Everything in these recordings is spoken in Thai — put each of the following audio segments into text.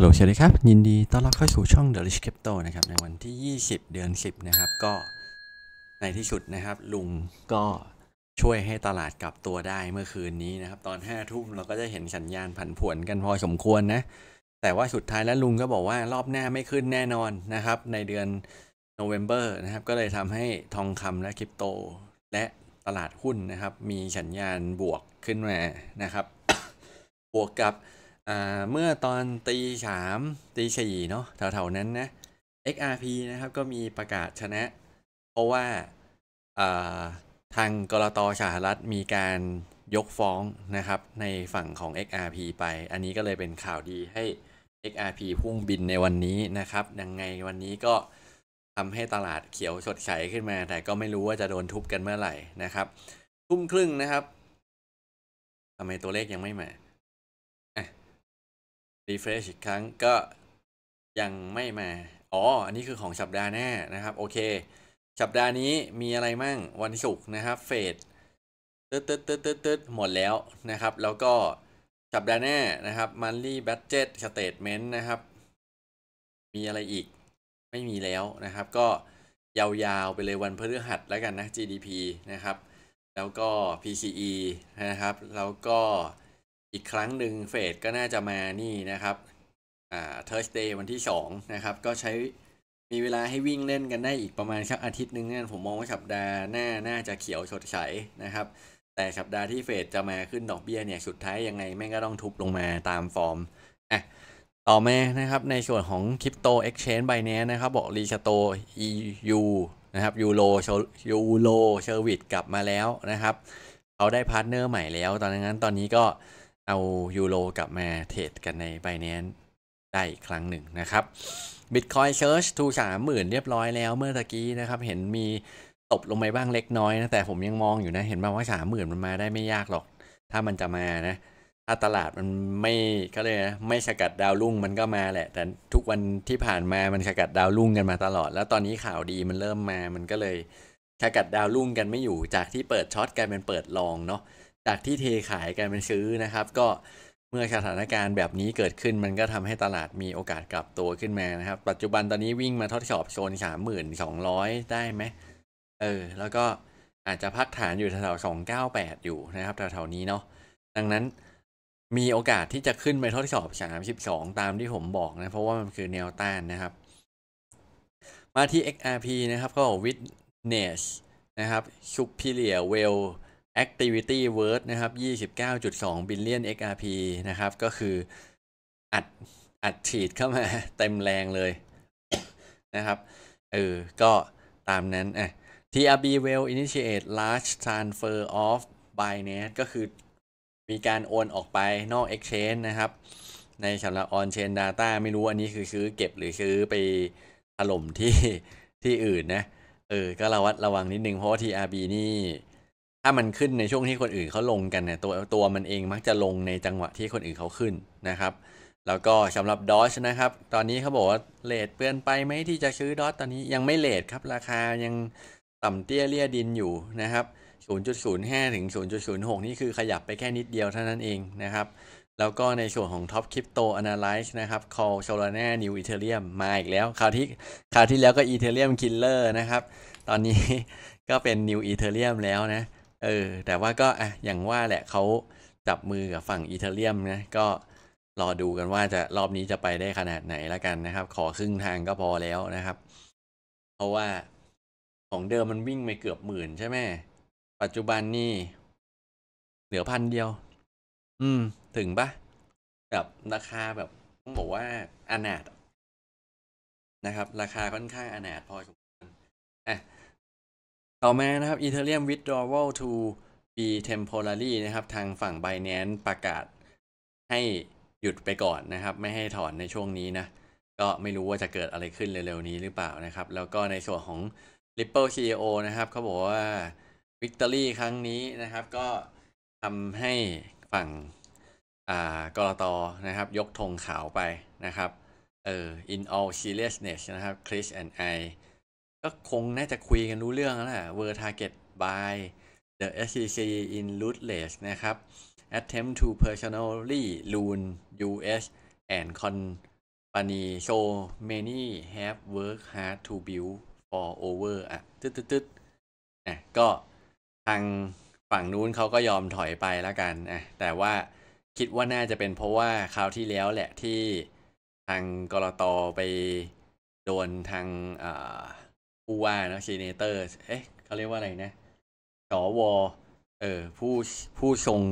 ฮัลโหลสวัสดีครับ ยินดีต้อนรับเข้าสู่ช่อง The Rich Crypto นะครับ ในวันที่ 20 เดือน 10 นะครับ ก็ในที่สุดนะครับ ลุงก็ช่วยให้ตลาดกลับตัวได้เมื่อคืนนี้นะครับ ตอน 5 ทุ่มเราก็จะเห็นสัญญาณผันผวนกันพอสมควรนะ แต่ว่าสุดท้ายแล้วลุงก็บอกว่ารอบหน้าไม่ขึ้นแน่นอนนะครับ ในเดือนโนเวม ber นะครับ ก็เลยทำให้ทองคำและคริปโต และตลาดหุ้นนะครับ มีสัญญาณบวกขึ้นมานะครับ บวกกับเมื่อตอนตีสามตีสี่เนาะแถวๆนั้นนะ XRP นะครับ ก็มีประกาศชนะ เพราะว่าทางกรตสหรัฐมีการยกฟ้องนะครับ ในฝั่งของ XRP ไป อันนี้ก็เลยเป็นข่าวดีให้ XRP พุ่งบินในวันนี้นะครับ ยังไงวันนี้ก็ทำให้ตลาดเขียวสดใสขึ้นมา แต่ก็ไม่รู้ว่าจะโดนทุบกันเมื่อไหร่นะครับทุ่มครึ่งนะครับทำไมตัวเลขยังไม่มารีเฟรชอีกครั้งก็ยังไม่มา อ๋ออันนี้คือของสัปดาห์หน้านะครับ โอเคสัปดาห์นี้มีอะไรมั่งวันศุกร์นะครับเฟดตึ๊ดตึ๊ดตึ๊ดตึ๊ดตึ๊ดหมดแล้วนะครับ แล้วก็สัปดาห์หน้านะครับมันลี่บัตเจ็ตสเตทเมนต์นะครับ มีอะไรอีกไม่มีแล้วนะครับ ก็ยาวๆไปเลยวันพฤหัสแล้วกันนะ GDP นะครับแล้วก็ PCE นะครับแล้วก็อีกครั้งหนึ่งเฟดก็น่าจะมานี่นะครับอ่าเทอร์สเดย์วันที่สองนะครับ ก็ใช้มีเวลาให้วิ่งเล่นกันได้อีกประมาณสักอาทิตย์หนึ่งนั่นผมมองว่าสัปดาห์หน้าน่าจะเขียวสดใสนะครับ แต่สัปดาห์ที่เฟดจะมาขึ้นดอกเบี้ยเนี่ยสุดท้ายยังไงแม่งก็ต้องทุบลงมาตามฟอร์มอ่ะต่อมานะครับในส่วนของคริปโตเอ็กชแนนไบแนนนะครับบอกรีชโตยูนะครับยูโรยูโรเชอร์วิตกลับมาแล้วนะครับเขาได้พาร์ทเนอร์ใหม่แล้วตอนนั้นตอนนี้ก็เอายูโรกลับมาเทรดกันในไบแนนได้อีกครั้งหนึ่งนะครับ Bitcoin Search ทูสามหมื่นเรียบร้อยแล้วเมื่อตะกี้นะครับ เห็นมีตบลงไปบ้างเล็กน้อยนะ แต่ผมยังมองอยู่นะ เห็นมาว่าสามหมื่นมันมาได้ไม่ยากหรอก ถ้ามันจะมานะ ถ้าตลาดมันไม่ก็เลยนะ ไม่สกัดดาวรุ่งมันก็มาแหละ แต่ทุกวันที่ผ่านมามันสกัดดาวรุ่งกันมาตลอด แล้วตอนนี้ข่าวดีมันเริ่มมามันก็เลยสกัดดาวรุ่งกันไม่อยู่จากที่เปิดช็อตกลายเป็นเปิดลองเนาะจากที่เทขายกลายเป็นซื้อนะครับ ก็เมื่อสถานการณ์แบบนี้เกิดขึ้นมันก็ทำให้ตลาดมีโอกาสกลับตัวขึ้นมานะครับ ปัจจุบันตอนนี้วิ่งมาทดสอบโซนสามหมื่นสองร้อยได้ไหมเออ แล้วก็อาจจะพักฐานอยู่แถวสองเก้าแปดอยู่นะครับแถวๆนี้เนาะดังนั้นมีโอกาสที่จะขึ้นไปทดสอบสามสิบสองตามที่ผมบอกนะ เพราะว่ามันคือแนวต้านนะครับ มาที่ XRP นะครับก็วิดเนชนะครับชุปพิเ o r w e l Activity Word นะครับ 29.2 billion XRP นะครับ ก็คืออัดอัดฉีดเข้ามาเต็มแรงเลยนะครับ เออ ก็ตามนั้นอ่ะ TRB will initiate large transfer of Binance ก็คือมีการโอนออกไปนอก Exchange นะครับ ในสำหรับ On Chain Data ไม่รู้อันนี้คือซื้อเก็บหรือซื้อไปถล่มที่ที่อื่นนะเออก็ระวัดระวังนิดนึงเพราะว่า TRB นี่้ามันขึ้นในช่วงที่คนอื่นเขาลงกันเนี่ยตัวตัวมันเองมักจะลงในจังหวะที่คนอื่นเขาขึ้นนะครับแล้วก็สำหรับดอชนะครับ ตอนนี้เขาบอกว่าเลทเปลี่ยนไปไหมที่จะซื้อดอชตอนนี้ยังไม่เลทครับ ราคายังต่ำเตี้ยเลี่ยดินอยู่นะครับ0.05 ถึง 0.06 นี่คือขยับไปแค่นิดเดียวเท่านั้นเองนะครับ แล้วก็ในส่วนของ Top Crypto Analyze นะครับ Call Solana New Ethereum มาอีกแล้วคราวที่คราวที่แล้วก็ Ethereum Killer นะครับตอนนี้ก็เป็น New Ethereum แล้วนะเออ แต่ว่าก็อ่ะอย่างว่าแหละเขาจับมือกับฝั่งอิตาเลียม นะ ก็รอดูกันว่าจะรอบนี้จะไปได้ขนาดไหนละกันนะครับ ขอครึ่งทางก็พอแล้วนะครับ เพราะว่าของเดิมมันวิ่งไปเกือบหมื่นใช่ไหมปัจจุบันนี่เหลือพันเดียว อืม ถึงปะแบบราคาแบบต้องบอกว่าอนาถนะครับ ราคาค่อนข้างอนาถพอสมควรอ่ะต่อมานะครับ Ethereum withdrawal to be temporary นะครับ ทางฝั่ง Binance ประกาศให้หยุดไปก่อนนะครับ ไม่ให้ถอนในช่วงนี้นะ ก็ไม่รู้ว่าจะเกิดอะไรขึ้นเร็วๆนี้หรือเปล่านะครับ แล้วก็ในส่วนของ Ripple CEO นะครับเขาบอกว่า Victory ครั้งนี้นะครับ ก็ทำให้ฝั่งอ่ากรตนะครับ ยกธงขาวไปนะครับเออ in all seriousness นะครับ Chris and I ก็คงน่าจะคุยกันรู้เรื่องแล้วแหละ were target by the SEC in ruthless นะครับ attempt to personally l o a n US and company so many have worked hard to build for over อ่ะตึ๊ดตึ๊ดตึ๊ดอ่ะก็ทางฝั่งนู้นเขาก็ยอมถอยไปแล้วกันอ่ะแต่ว่าคิดว่าน่าจะเป็นเพราะว่า คราวที่แล้วแหละที่ทางกรตไปโดนทางอ่ผู้ว่านะซีเนเตอร์ เอ๊ะเขาเรียกว่าอะไรนะสวเออผู้ผู้ทรง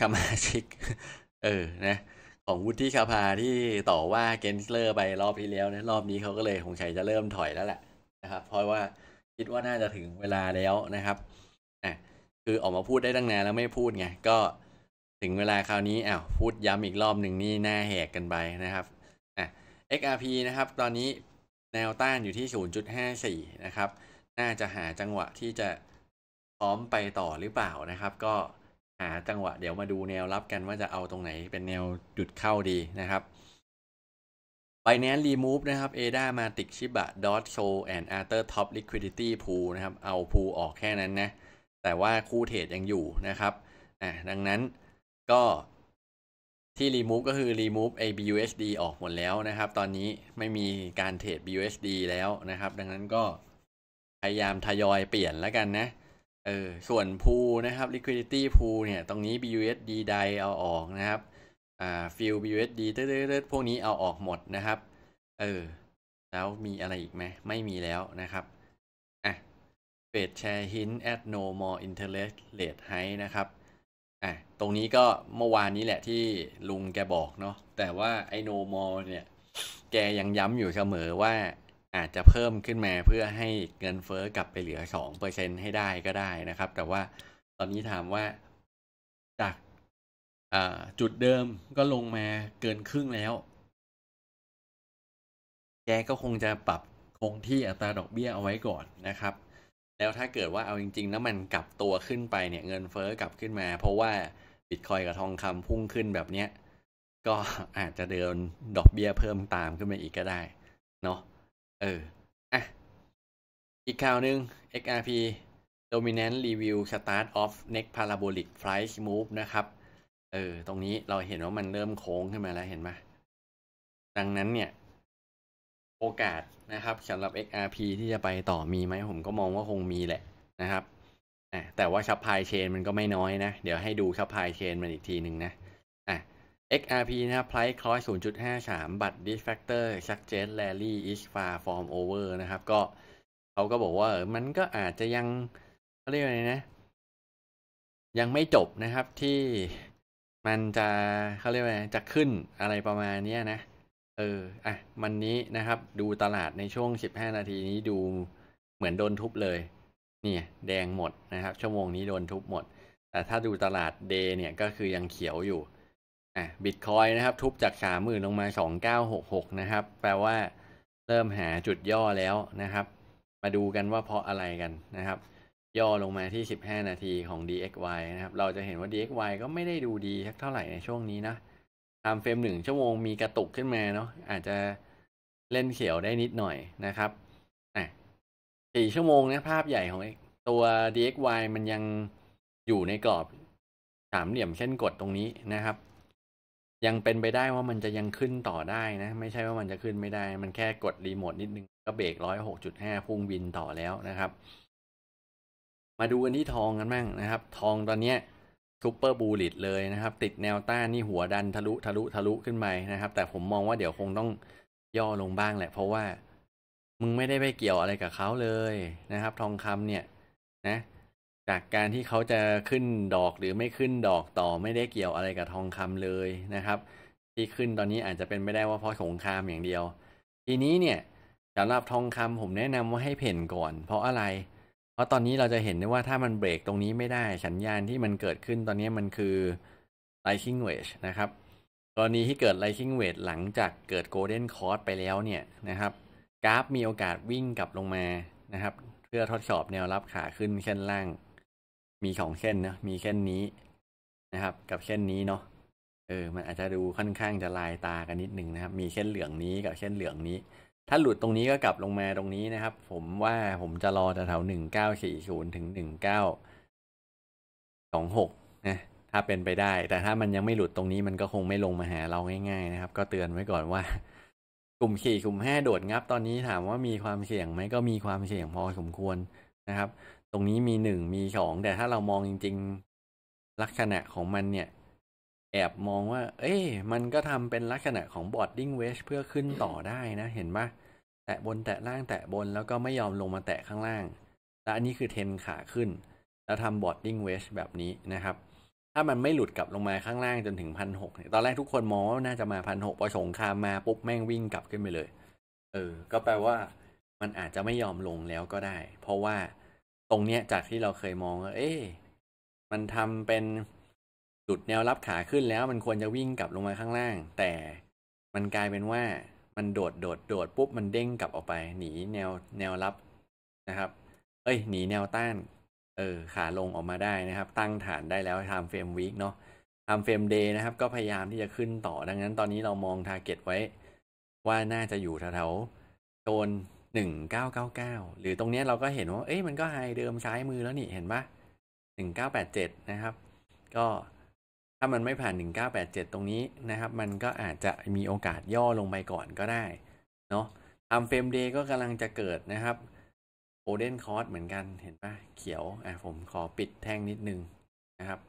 สมาชิก เออ นะ ของวุฒิสภาที่ต่อว่าเกนเลอร์ไปรอบที่แล้วนะรอบนี้เขาก็เลยคงใช้จะเริ่มถอยแล้วแหละนะครับเพราะว่าคิดว่าน่าจะถึงเวลาแล้วนะครับอ่ะคือออกมาพูดได้ตั้งนานแล้วไม่พูดไงก็ถึงเวลาคราวนี้อ้าวพูดย้ำอีกรอบหนึ่งนี่หน้าแหกกันไปนะครับอ่ะ XRP นะครับตอนนี้แนวต้านอยู่ที่ 0.54 นะครับ น่าจะหาจังหวะที่จะพร้อมไปต่อหรือเปล่านะครับ ก็หาจังหวะเดี๋ยวมาดูแนวรับกันว่าจะเอาตรงไหนเป็นแนวจุดเข้าดีนะครับ ไปแนนรีมูฟนะครับเอ a ามาติกชิบะดอทโชแอนอาร์เตอร์ท็อปลิควิดิตี้พูนะครับ เอาพูออกแค่นั้นนะ แต่ว่าคู่เทรดยังอยู่นะครับ อ่ะ ดังนั้นก็ที่รีมูฟก็คือรีมูฟไอ BUSD ออกหมดแล้วนะครับ ตอนนี้ไม่มีการเทรด BUSD แล้วนะครับ ดังนั้นก็พยายามทยอยเปลี่ยนแล้วกันนะเออส่วนพูนะครับ liquidity pool เนี่ยตรงนี้ BUSD ใดเอาออกนะครับอ่า fill BUSD เติร์ดพวกนี้เอาออกหมดนะครับเออแล้วมีอะไรอีกไหมไม่มีแล้วนะครับอ่ะเฟดแชร์ hint at no more interest rate high นะครับอ่ะตรงนี้ก็เมื่อวานนี้แหละที่ลุงแกบอกเนาะ แต่ว่าไอโนมอลเนี่ย แกยังย้ำอยู่เสมอว่าอาจจะเพิ่มขึ้นมาเพื่อให้เงินเฟอ้อกลับไปเหลือสองเปอร์เซ็นให้ได้ก็ได้นะครับ แต่ว่าตอนนี้ถามว่าจากจุดเดิมก็ลงมาเกินครึ่งแล้ว แกก็คงจะปรับคงที่อัตราดอกเบี้ยเอาไว้ก่อนนะครับแล้วถ้าเกิดว่าเอาจริง ๆ แล้วมันกลับตัวขึ้นไปเนี่ย เงินเฟอ้อกลับขึ้นมา เพราะว่าบิตคอยกับทองคำพุ่งขึ้นแบบเนี้ย ก็อาจจะเดินดอกเบี้ยเพิ่มตามขึ้นมาอีกก็ได้ เนาะเออ อ่ะ อีกข่าวหนึ่ง XRP Dominant Review Start of Next Parabolic Price Move นะครับ เออ ตรงนี้เราเห็นว่ามันเริ่มโค้งขึ้นมาแล้วเห็นไหม ดังนั้นเนี่ยโอกาสนะครับสำหรับ XRP ที่จะไปต่อมีไหมผมก็มองว่าคงมีแหละนะครับแต่ว่าซัพพลายเชนมันก็ไม่น้อยนะ เดี๋ยวให้ดูซัพพลายเชนมันอีกทีหนึ่งนะะ XRP นะครับ price cross 0.53บัตร d i s factor suggest rally is far from over นะครับ ก็เขาก็บอกว่า มันก็อาจจะยังเขาเรียกอะไรนะ ยังไม่จบนะครับที่มันจะเขาเรียกว่าจะขึ้นอะไรประมาณนี้นะเออ อ่ะ มันนี้นะครับ ดูตลาดในช่วง 15 นาทีนี้ดูเหมือนโดนทุบเลย เนี่ย แดงหมดนะครับชั่วโมงนี้โดนทุบหมด แต่ถ้าดูตลาดเดเนี่ยก็คือยังเขียวอยู่ อ่ะบิตคอยนะครับ ทุบจาก 3 0 0 0นลงมา 2966 นะครับ แปลว่า เริ่มหาจุดย่อแล้วนะครับ มาดูกันว่าเพราะอะไรกันนะครับ ย่อลงมาที่ 15 นาทีของ DXY นะครับ เราจะเห็นว่า DXY ก็ไม่ได้ดูดีสักเท่าไหร่ในช่วงนี้นะตามเฟรมหนึ่งชั่วโมงมีกระตุกขึ้นมาเนาะอาจจะเล่นเขียวได้นิดหน่อยนะครับอ่ะสี่ชั่วโมงนะ ภาพใหญ่ของตัว dxy มันยังอยู่ในกรอบสามเหลี่ยมเส้นกดตรงนี้นะครับ ยังเป็นไปได้ว่ามันจะยังขึ้นต่อได้นะไม่ใช่ว่ามันจะขึ้นไม่ได้ มันแค่กดรีโมทนิดนึงก็เบรกร้อยหกจุดห้าพุ่งบินต่อแล้วนะครับ มาดูกันที่ทองกันบ้างนะครับ ทองตอนเนี้ยซูเปอร์บูลิตเลยนะครับ ติดแนวต้านนี่หัวดันทะลุทะลุทะลุขึ้นไปนะครับ แต่ผมมองว่าเดี๋ยวคงต้องย่อลงบ้างแหละ เพราะว่า มึงไม่ได้ไปเกี่ยวอะไรกับเขาเลยนะครับ ทองคำเนี่ยนะ จากการที่เขาจะขึ้นดอกหรือไม่ขึ้นดอกต่อไม่ได้เกี่ยวอะไรกับทองคำเลยนะครับ ที่ขึ้นตอนนี้อาจจะเป็นไม่ได้ว่าเพราะสงครามอย่างเดียวทีนี้เนี่ยสำหรับทองคำผมแนะนำว่าให้เพ่นก่อน เพราะอะไรเพราะตอนนี้เราจะเห็นได้ว่าถ้ามันเบรกตรงนี้ไม่ได้ สัญญาณที่มันเกิดขึ้นตอนนี้มันคือ rising wedge นะครับกรณีที่เกิด rising wedge หลังจากเกิด golden cross ไปแล้วเนี่ยนะครับ กราฟมีโอกาสวิ่งกลับลงมานะครับ เพื่อทดสอบแนวรับขาขึ้นเส้นล่าง มีสองเส้นนะมีเส้นนี้นะครับ กับเส้นนี้เนาะ เออ มันอาจจะดูค่อนข้างจะลายตากันนิดหนึ่งนะครับ มีเส้นเหลืองนี้กับเส้นเหลืองนี้ถ้าหลุดตรงนี้ก็กลับลงมาตรงนี้นะครับ ผมว่าผมจะรอแถวหนึ่งเก้าสี่ศูนย์ถึงหนึ่งเก้าสองหกนะถ้าเป็นไปได้ แต่ถ้ามันยังไม่หลุดตรงนี้มันก็คงไม่ลงมาหาเราง่ายๆนะครับ ก็เตือนไว้ก่อนว่า กลุ่มสี่กลุ่มห้าโดดงับตอนนี้ถามว่ามีความเสี่ยงไหมก็มีความเสี่ยงพอสมควรนะครับ ตรงนี้มีหนึ่งมีสองแต่ถ้าเรามองจริง ๆลักษณะของมันเนี่ยแอบมองว่า เอ๊มันก็ทำเป็นลักษณะของบอดดิ้งเวช เพื่อขึ้นต่อได้นะ เห็นปะแตะบนแตะล่างแตะบนแล้วก็ไม่ยอมลงมาแตะข้างล่าง และอันนี้คือเทนขาขึ้น แล้วทำบอดดิ้งเวชแบบนี้นะครับ ถ้ามันไม่หลุดกลับลงมาข้างล่างจนถึงพันหกตอนแรกทุกคนมองว่าน่าจะมาพันหกพอสงครามมาปุ๊บ แม่งวิ่งกลับขึ้นไปเลย เออก็แปลว่า มันอาจจะไม่ยอมลงแล้วก็ได้ เพราะว่า ตรงเนี้ยจากที่เราเคยมองว่าเอ๊ะมันทำเป็นจุดแนวรับขาขึ้นแล้ว มันควรจะวิ่งกลับลงมาข้างล่าง แต่มันกลายเป็นว่ามันโดด โดดโดด ปุ๊บ มันเด้งกลับออกไป หนีแนวแนวรับนะครับ เอ้ย หนีแนวต้าน เออขาลงออกมาได้นะครับ ตั้งฐานได้แล้วทำเฟรมวีคเนาะทำเฟรมเดย์นะครับ ก็พยายามที่จะขึ้นต่อ ดังนั้นตอนนี้เรามองทาร์เก็ตไว้ ว่าน่าจะอยู่แถวๆโซนหนึ่งเก้าเก้าเก้าหรือตรงนี้เราก็เห็นว่า เอ้ยมันก็ไฮเดิมใช้มือแล้วนี่เห็นปะหนึ่งเก้าแปดเจ็ดนะครับ ก็ถ้ามันไม่ผ่าน1987 ตรงนี้นะครับ มันก็อาจจะมีโอกาสย่อลงไปก่อนก็ได้เนาะทำเฟรมเดย์ก็กำลังจะเกิดนะครับโอเดนคอร์สเหมือนกันเห็นปะเขียวอ่ะผมขอปิดแท่งนิดนึงนะครับ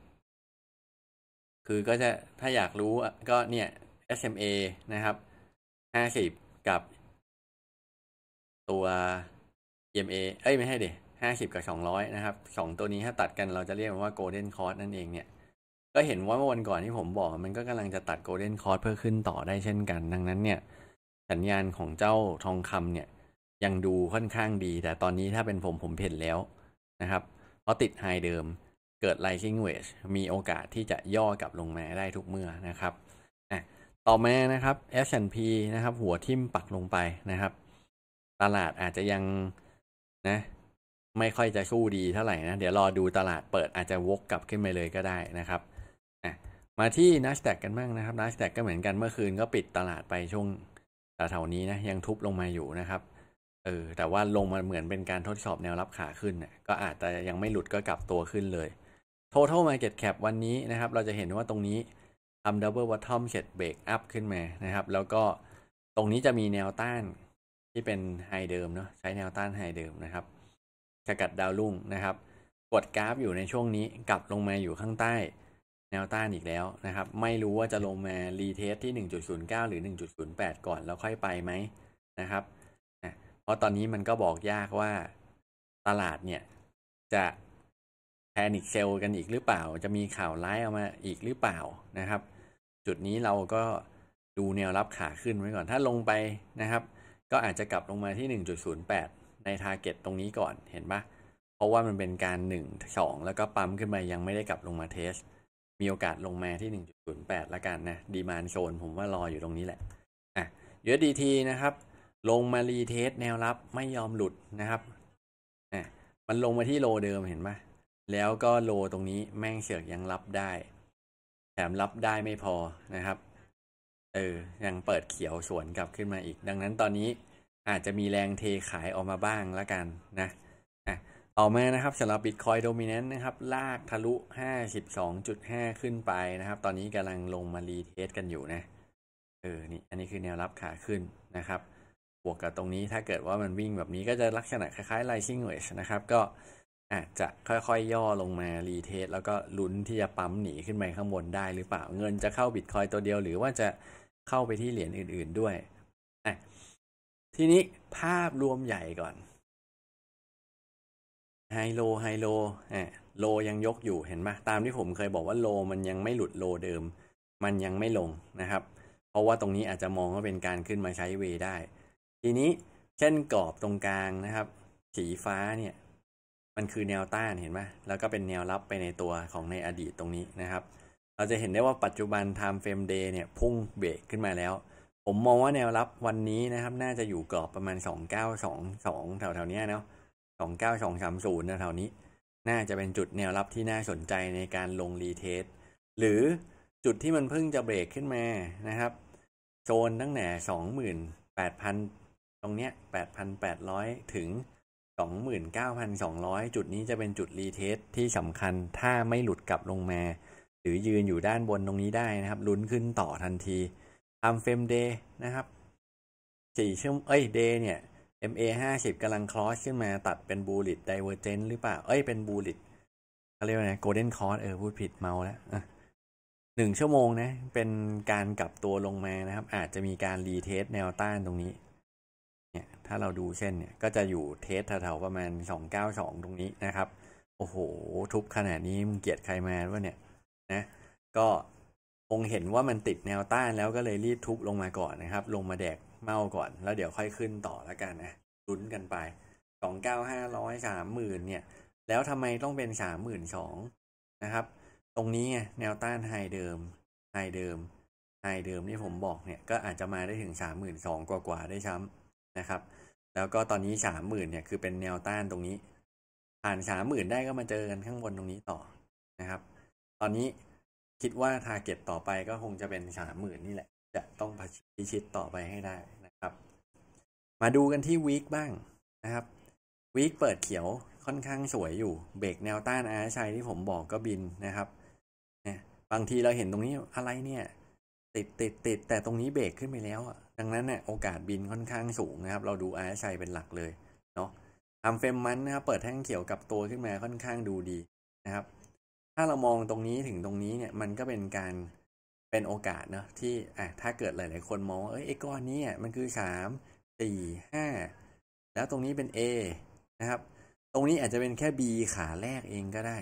คือก็จะถ้าอยากรู้ก็เนี่ย SMA นะครับ50 กับตัว EMA เอ้ยไม่ให้เดี๋ยว50 กับ 200นะครับ2ตัวนี้ถ้าตัดกันเราจะเรียกว่าโกลเด้นคอร์สนั่นเองเนี่ยก็เห็นว่าวันก่อนที่ผมบอก มันก็กำลังจะตัดโกลเด้นคอร์สเพื่อขึ้นต่อได้เช่นกัน ดังนั้นเนี่ย สัญญาณของเจ้าทองคำเนี่ย ยังดูค่อนข้างดี แต่ตอนนี้ถ้าเป็นผมผมเห็นแล้วนะครับเพราะติดไฮเดิมเกิดไล s i n g w e d มีโอกาสที่จะย่อกลับลงมาได้ทุกเมื่อนะครับอ่ะต่อมานะครับ S&P นะครับ หัวทิ่มปักลงไปนะครับ ตลาดอาจจะยังนะ ไม่ค่อยจะสู้ดีเท่าไหร่นะเดี๋ยวรอดูตลาดเปิดอาจจะวกกลับขึ้นไปเลยก็ได้นะครับมาที่ NASDAQ กันบ้างนะครับ NASDAQ ก็เหมือนกันเมื่อคืนก็ปิดตลาดไปช่วงแถวๆนี้นะยังทุบลงมาอยู่นะครับเออแต่ว่าลงมาเหมือนเป็นการทดสอบแนวรับขาขึ้นนก็อาจจะยังไม่หลุดก็กลับตัวขึ้นเลย Total Market Cap วันนี้นะครับ เราจะเห็นว่าตรงนี้ทำ Double Bottom เสร็จเบรกอัพขึ้นมานะครับ แล้วก็ตรงนี้จะมีแนวต้าน ที่เป็นไฮเดิมเนาะใช้แนวต้านไฮเดิมนะครับสกัดดาวลุ่งนะครับกดกราฟ อยู่ในช่วงนี้กลับลงมาอยู่ข้างใต้แนวต้านอีกแล้วนะครับ ไม่รู้ว่าจะลงมารีเทสที่ 1.09 หรือ 1.08 ก่อน แล้วค่อยไปไหมนะครับ เพราะตอนนี้มันก็บอกยากว่าตลาดเนี่ย จะแพนิคเซลกันอีกหรือเปล่า จะมีข่าวร้ายออกมาอีกหรือเปล่านะครับ จุดนี้เราก็ดูแนวรับขาขึ้นไว้ก่อน ถ้าลงไปนะครับ ก็อาจจะกลับลงมาที่ 1.08 ในทาร์เก็ตตรงนี้ก่อน เห็นปะเพราะว่ามันเป็นการ1 2แล้วก็ปั๊มขึ้นไปยังไม่ได้กลับลงมาเทสมีโอกาสลงมาที่หนึ่งนย์แปดละกัน นะดีมานโชน ผมว่ารออยู่ตรงนี้แหละ อ่ะเยดีทีนะครับ ลงมารีเทสแนวรับไม่ยอมหลุดนะครับนะมันลงมาที่โลเดิมเห็นไหมแล้วก็โลตรงนี้แม่งเสือกยังรับได้ แถมรับได้ไม่พอนะครับ เออยังเปิดเขียวสวนกลับขึ้นมาอีก ดังนั้นตอนนี้อาจจะมีแรงเทขายออกมาบ้างละกันนะอาแมานะครับสำหรับ Bitcoin d o m i n a n ์นะครับลากทะลุ 52.5 ขึ้นไปนะครับ ตอนนี้กำลังลงมารีเทสกันอยู่นะเออนี่อันนี้คือแนวรับขาขึ้นนะครับบวกกับตรงนี้ถ้าเกิดว่ามันวิ่งแบบนี้ก็จะลักษณะคล้ายๆ Rising Wedge นะครับก็อาจจะค่อยๆย่อลงมารีเทสแล้วก็ลุ้นที่จะปั๊มหนีขึ้นไปข้างบนได้หรือเปล่าเงินจะเข้า Bitcoin ตัวเดียว หรือว่าจะเข้าไปที่เหรียญอื่นๆด้วยอ่ะทีนี้ภาพรวมใหญ่ก่อนไฮโลไฮโลอ่ะโลยังยกอยู่เห็นไหมตามที่ผมเคยบอกว่าโลมันยังไม่หลุดโลเดิม มันยังไม่ลงนะครับ เพราะว่าตรงนี้อาจจะมองว่าเป็นการขึ้นมาใช้เวได้ ทีนี้เส้นกรอบตรงกลางนะครับ สีฟ้าเนี่ย มันคือแนวต้านเห็นไหมแล้วก็เป็นแนวรับไปในตัวของในอดีตตรงนี้นะครับ เราจะเห็นได้ว่าปัจจุบันไทม์เฟรมเดย์เนี่ยพุ่งเบรกขึ้นมาแล้ว ผมมองว่าแนวรับวันนี้นะครับ น่าจะอยู่กรอบประมาณ2922แถวๆนี้เนาะ2องเก้าสองสามศูนย์นะแถวนี้น่าจะเป็นจุดแนวรับที่น่าสนใจในการลงรีเทสหรือจุดที่มันเพิ่งจะเบรกขึ้นมานะครับโซนตั้งแต่สองหมื่นแปดพันตรงเนี้ยแปดพันแปดร้อยถึงสองหมื่นเก้าพันสองร้อยจุดนี้จะเป็นจุดรีเทส ที่สำคัญถ้าไม่หลุดกลับลงมา หรือยืนอยู่ด้านบนตรงนี้ได้นะครับลุ้นขึ้นต่อทันทีทำเฟมเดย์นะครับสี่ชั่วเอ้ยเดย์เนี่ย MA .50 กำลังคลอสขึ้นมาตัดเป็นบูลิตไดเวอร์เจนหรือเปล่า เอ้ย เป็นบูลิตเขาเรียกว่าไงโกลเด้นคอร์สเออ พูดผิดเมาแล้วหนึ่งชั่วโมงนะเป็นการกลับตัวลงมานะครับ อาจจะมีการรีเทสแนวต้านตรงนี้ เนี่ย ถ้าเราดูเช่น เนี่ย ก็จะอยู่เทสแถวๆประมาณสองเก้าสองตรงนี้นะครับ โอ้โห ทุบขนาดนี้มึงเกียดใครมาด้วยเนี่ย นะ ก็คงเห็นว่ามันติดแนวต้านแล้วก็เลยรีบทุบลงมาก่อนนะครับ ลงมาแดกเมาก่อน แล้วเดี๋ยวค่อยขึ้นต่อแล้วกันนะ ลุ้นกันไปสองเก้าห้าร้อยสามหมื่นเนี่ย แล้วทำไมต้องเป็นสามหมื่นสองนะครับ ตรงนี้ไงแนวต้านไฮเดิม ไฮเดิม ไฮเดิมที่ผมบอกเนี่ยก็อาจจะมาได้ถึงสามหมื่นสองกว่าๆได้ช้ำนะครับ แล้วก็ตอนนี้สามหมื่นเนี่ยคือเป็นแนวต้านตรงนี้ ผ่านสามหมื่นได้ก็มาเจอกันข้างบนตรงนี้ต่อ นะครับ ตอนนี้คิดว่าทาร์เก็ตต่อไปก็คงจะเป็นสามหมื่นนี่แหละจะต้องพิชิตต่อไปให้ได้นะครับ มาดูกันที่วีคบ้างนะครับวีคเปิดเขียวค่อนข้างสวยอยู่ เบรกแนวต้านอาชัยที่ผมบอกก็บินนะครับเนี่ยบางทีเราเห็นตรงนี้อะไรเนี่ย ติดติดติดแต่ตรงนี้เบรกขึ้นไปแล้วอ่ะดังนั้นเนี่ยโอกาสบินค่อนข้างสูงนะครับ เราดูอาชัยเป็นหลักเลยเนาะทำเฟมมันนะครับ เปิดแท่งเขียวกับตัวขึ้นมาค่อนข้างดูดีนะครับ ถ้าเรามองตรงนี้ถึงตรงนี้เนี่ยมันก็เป็นการเป็นโอกาสเนาะที่อ่ะถ้าเกิดหลายๆคนมองว่าเอ้ยไอ้ก้อนนี้มันคือสามสี่ห้าแล้วตรงนี้เป็น A นะครับ ตรงนี้อาจจะเป็นแค่ B ขาแรกเองก็ได้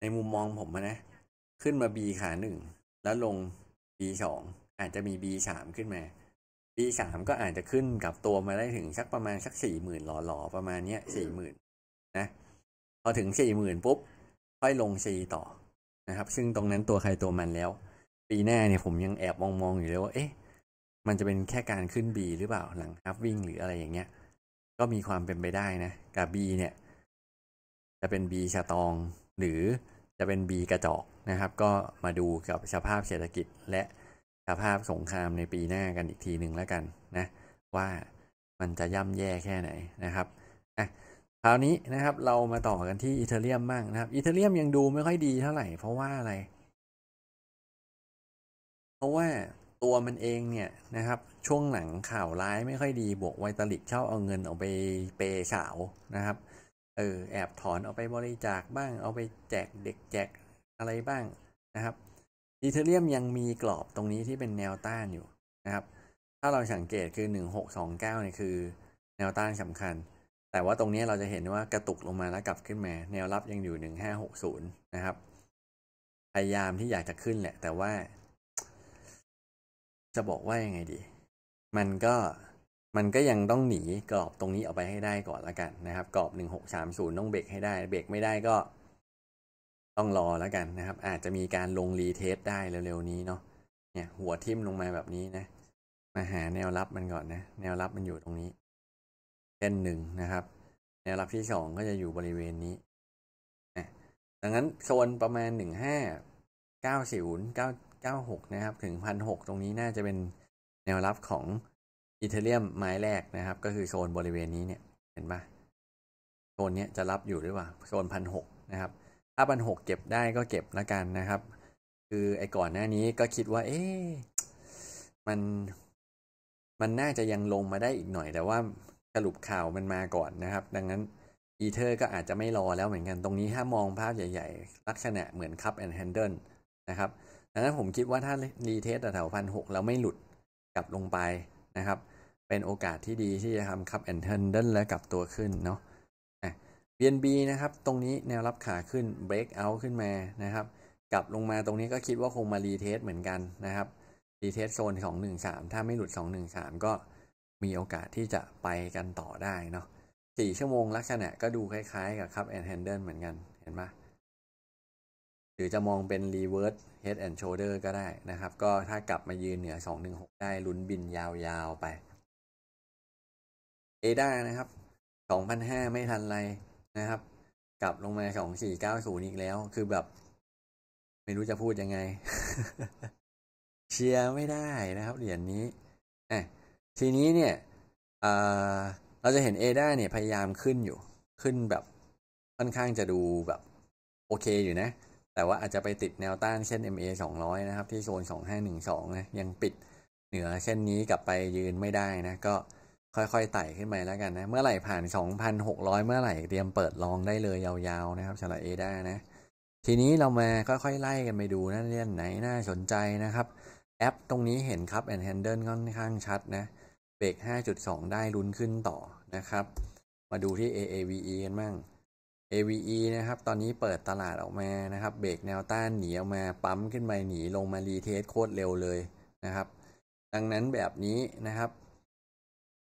ในมุมมองผมนะ ขึ้นมา B ขาหนึ่งแล้วลง B สองอาจจะมี B สามขึ้นมา B สามก็อาจจะขึ้นกับตัวมาได้ถึง สักประมาณสักสี่หมื่นหล่อๆประมาณเนี้ยสี่หมื่นนะพอถึงสี่หมื่นปุ๊บ ค่อยลง C ต่อนะครับ ซึ่งตรงนั้นตัวใครตัวมันแล้วปีหน้าเนี่ยผมยังแอบมองๆอยู่เลยว่าเอ๊ะมันจะเป็นแค่การขึ้น B หรือเปล่าหลังฮับวิ่ง หรืออะไรอย่างเงี้ยก็มีความเป็นไปได้นะ กับ B เนี่ยจะเป็น B ชะตอง หรือจะเป็น B กระจอกนะครับ ก็มาดูกับสภาพเศรษฐกิจและสภาพสงครามในปีหน้ากันอีกทีหนึ่งแล้วกันนะ ว่ามันจะย่ำแย่แค่ไหนนะครับอ่ะคราวนี้นะครับเรามาต่อกันที่อิตาเลียมบ้างนะครับอิตาเลียมยังดูไม่ค่อยดีเท่าไหร่เพราะว่าอะไรเพราะว่าตัวมันเองเนี่ยนะครับ ช่วงหลังข่าวร้ายไม่ค่อยดีบวกไวตาลิกชอบเอาเงินออกไปเปย์สาวนะครับเออแอบถอนเอาไปบริจาคบ้าง เอาไปแจกเด็ก แจกอะไรบ้างนะครับอีเทเรียมยังมีกรอบตรงนี้ที่เป็นแนวต้านอยู่นะครับ ถ้าเราสังเกตคือ1629เนี่ยคือ แนวต้านสำคัญ แต่ว่าตรงนี้เราจะเห็นว่ากระตุกลงมาแล้วกลับขึ้นมา แนวรับยังอยู่1560นะครับพยายามที่อยากจะขึ้นแหละแต่ว่าจะบอกว่ายังไงดี มันก็มันก็ยังต้องหนีกรอบตรงนี้ออกไปให้ได้ก่อนละกันนะครับ กรอบหนึ่งหกสามศูนย์ต้องเบรกให้ได้ เบรกไม่ได้ก็ต้องรอแล้วกันนะครับ อาจจะมีการลงรีเทสได้เร็วๆนี้เนาะเนี่ยหัวทิ่มลงมาแบบนี้นะ มาหาแนวรับมันก่อนนะ แนวรับมันอยู่ตรงนี้เส้นหนึ่งนะครับ แนวรับที่สองก็จะอยู่บริเวณนี้นดังนั้น โซนประมาณหนึ่งห้าเก้าศูนย์เก้า1 0 9 6นะครับถึง1,006ตรงนี้น่าจะเป็นแนวรับของอีเทเรียมไม้แรกนะครับ ก็คือโซนบริเวณนี้เนี่ย เห็นปะโซนนี้จะรับอยู่หรือเปล่าโซน1,006นะครับ ถ้า1,006เก็บได้ก็เก็บแล้วกันนะครับ คือไอ้ก่อนหน้านี้ก็คิดว่า เอ๊ะมันมันน่าจะยังลงมาได้อีกหน่อย แต่ว่าสรุปข่าวมันมาก่อนนะครับ ดังนั้นอีเทอร์ ก็อาจจะไม่รอแล้วเหมือนกันตรงนี้ถ้ามองภาพใหญ่ ๆ ลักษณะเหมือนคัพแอนด์แฮนเดิลนะครับดังนั้นผมคิดว่าถ้ารีเทสแถวพันหกแล้วไม่หลุดกลับลงไปนะครับ เป็นโอกาสที่ดีที่จะทำคับแอนเทนเดิลและกลับตัวขึ้นเนาะ BNB นะครับ ตรงนี้แนวรับขาขึ้น break out ขึ้นมานะครับ กลับลงมาตรงนี้ก็คิดว่าคงมารีเทสเหมือนกันนะครับรีเทสโซนของ1-3 ถ้าไม่หลุด 2-1-3 ก็มีโอกาสที่จะไปกันต่อได้เนาะสี่ชั่วโมงลักษณะก็ดูคล้ายๆกับคับแอนเทนเดิลเหมือนกันเห็นไหมหรือจะมองเป็น reverse head and shoulder ก็ได้นะครับ ก็ถ้ากลับมายืนเหนือ 216 ได้ลุ้นบินยาวๆไป เอด้นะครับ2 0 0 5ไม่ทันไรนะครับ กลับลงมา2490 อีกแล้ว คือแบบ ไม่รู้จะพูดยังไง เชียร์ไม่ได้นะครับเหรียญนนี้ะทีนี้เนี่ยเราจะเห็นเอด้าเนี่ยพยายามขึ้นอยู่ขึ้นแบบ ค่อนข้างจะดูแบบ โอเคอยู่นะแต่ว่าอาจจะไปติดแนวต้านเช่น MA 200 นะครับที่โซน 2512 นะยังปิดเหนือเช่นนี้กลับไปยืนไม่ได้นะก็ค่อยๆไต่ขึ้นไปแล้วกันนะเมื่อไหร่ผ่าน 2,600 เมื่อไหร่เตรียมเปิดลองได้เลยยาวๆนะครับสำหรับเอได้นะทีนี้เรามาค่อยๆไล่กันไปดูนะเรี่นไหนน่าสนใจนะครับแอปตรงนี้เห็นครับแอนแฮนเดิลค่อนข้างชัดนะเบรก 5.2 ได้ลุ้นขึ้นต่อนะครับมาดูที่ AAVE กันบ้าง AVE นะครับ ตอนนี้เปิดตลาดออกมานะครับ เบรกแนวต้านหนีออกมา ปั๊มขึ้นไปหนี ลงมารีเทสโคตรเร็วเลยนะครับ ดังนั้นแบบนี้นะครับ